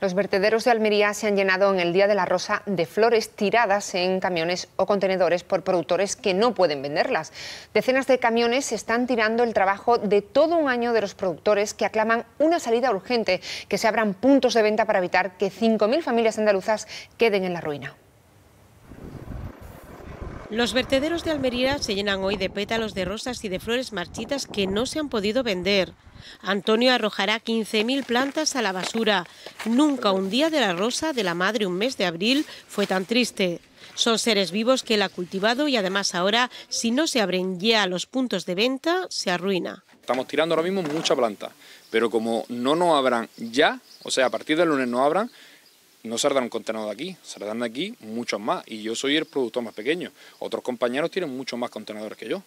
Los vertederos de Almería se han llenado en el Día de la Rosa de flores tiradas en camiones o contenedores por productores que no pueden venderlas. Decenas de camiones están tirando el trabajo de todo un año de los productores que aclaman una salida urgente, que se abran puntos de venta para evitar que 5.000 familias andaluzas queden en la ruina. Los vertederos de Almería se llenan hoy de pétalos de rosas y de flores marchitas que no se han podido vender. Antonio arrojará 15.000 plantas a la basura. Nunca un día de la rosa de la madre un mes de abril fue tan triste. Son seres vivos que él ha cultivado y además ahora, si no se abren ya los puntos de venta, se arruina. Estamos tirando ahora mismo mucha planta, pero como no nos abran ya, o sea, a partir del lunes no abran, no un contenedor de aquí, saldrán de aquí muchos más. Y yo soy el productor más pequeño. Otros compañeros tienen muchos más contenedores que yo.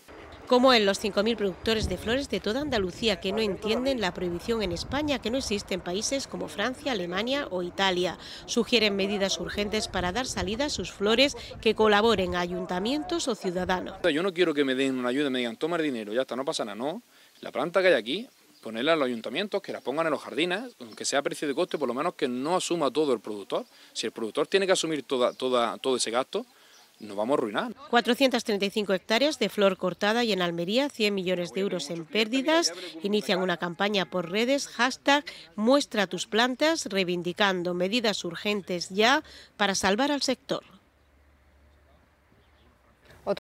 Como en los 5.000 productores de flores de toda Andalucía que no entienden la prohibición en España que no existe en países como Francia, Alemania o Italia. Sugieren medidas urgentes para dar salida a sus flores que colaboren ayuntamientos o ciudadanos. Yo no quiero que me den una ayuda y me digan, toma el dinero, ya está, no pasa nada, no. La planta que hay aquí ponerla en los ayuntamientos, que la pongan en los jardines, aunque sea a precio de coste, por lo menos que no asuma todo el productor. Si el productor tiene que asumir toda, toda, todo ese gasto, nos vamos a arruinar. 435 hectáreas de flor cortada y en Almería 100 millones de euros en pérdidas. Inician una campaña por redes, hashtag muestra tus plantas, reivindicando medidas urgentes ya para salvar al sector.